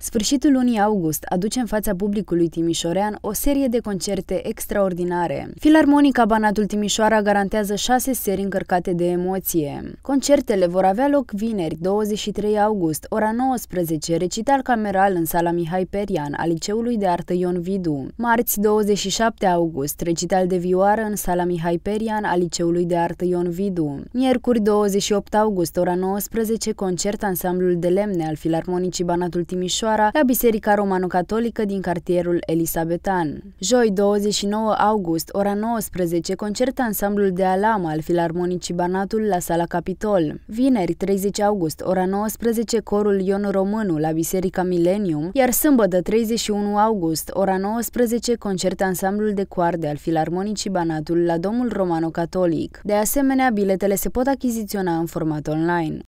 Sfârșitul lunii august aduce în fața publicului timișorean o serie de concerte extraordinare. Filarmonica Banatul Timișoara garantează șase seri încărcate de emoție. Concertele vor avea loc vineri, 23 august, ora 19, recital cameral în sala Mihai Perian, a Liceului de Artă Ion Vidu. Marți, 27 august, recital de vioară în sala Mihai Perian, a Liceului de Artă Ion Vidu. Miercuri, 28 august, ora 19, concert ansamblul de lemne al Filarmonicii Banatul Timișoara Timișoara la Biserica Romano-Catolică din cartierul Elisabetan. Joi 29 august, ora 19, concert ansamblul de alam al Filarmonicii Banatul la Sala Capitol. Vineri 30 august, ora 19, corul Ion Românu la Biserica Millennium, iar sâmbătă 31 august, ora 19, concert ansamblul de coarde al Filarmonicii Banatul la Domul Romano-Catolic. De asemenea, biletele se pot achiziționa în format online.